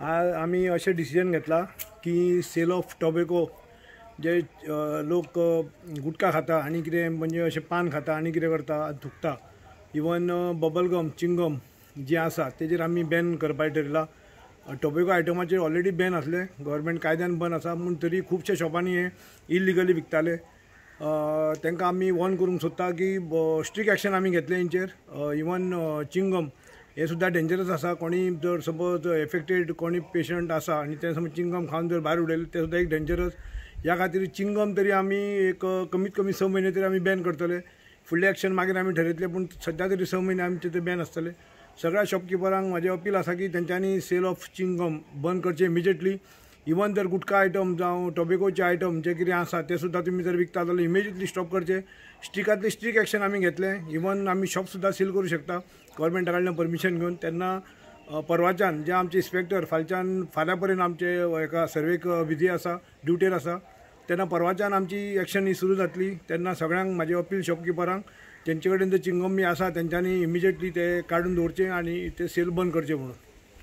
आम्ही असे डिसिजन घेतला की सेल ऑफ टॉबेको जे लोक गुटखा खाता आणि कितें म्हणजे असे पान खाता आणि कितें करता थुकता इवन बबलगम चिंगम जे आसा तेजेर आम्ही बॅन करपाय ठरला टोबेको आयटमाचेर ऑलरेडी बॅन असले गव्हर्मेंट कायद्यान बंद असा पूण तरी खूपशा शॉपांनी हे इलिगली विकताले त्यांना आम्ही वॉर्न करूक सोदता की स्ट्रीक ॲक्शन आम्ही घेतले हेंचेर इवन चिंगम हे सुद्धा डेंजरस असा कोणी जर सपोज एफेक्टेड कोणी पेशंट असा आणि तें समज चिंगम खाऊन जर बाहेर उडयलें ते सुद्धा एक डेंजरस या खातीर चिंगम तरी आम्ही एक कमीत कमी स महिने तरी आम्ही बॅन करतले फुडलें एक्शन मागीर आम्ही ठरयतले पण सध्या तरी स महिने आमचे ते बॅन आसतले सगळ्या शॉपकिपरांक माझे अपील असा की त्यांच्यानी सेल ऑफ चिंगम बंद करचे इमिजिएटली इवन जर गुटका आयटम जावं टोबॅकोचे आयटम जे कितें आसा ते सुद्दां तुमी जर विकता जाल्यार इमिजिएटली स्टॉप करचे स्ट्रिकांतले स्ट्रीक ॲक्शन आमी घेतले इवन आमी शॉप सुद्दां सील करूं शकता गोवोरमेंटा कडल्यान परमिशन घेवन तेन्ना परवाच्यान जे आमचे इन्स्पेक्टर फालच्यान फाल्यां पर्यंत आमचे एका सर्वेक विधी आसा ड्युटेर आसा तेन्ना परवाच्यान आमची ॲक्शन ही सुरू जातली तेन्ना सगळ्यांक म्हाजी अपील शॉपकिपरांक तेंचे कडेन जे चिंगम्मी आसा तेंच्यांनी इमिजिएटली ते काडून दवरचे आनी ते सेल बंद करचे म्हणून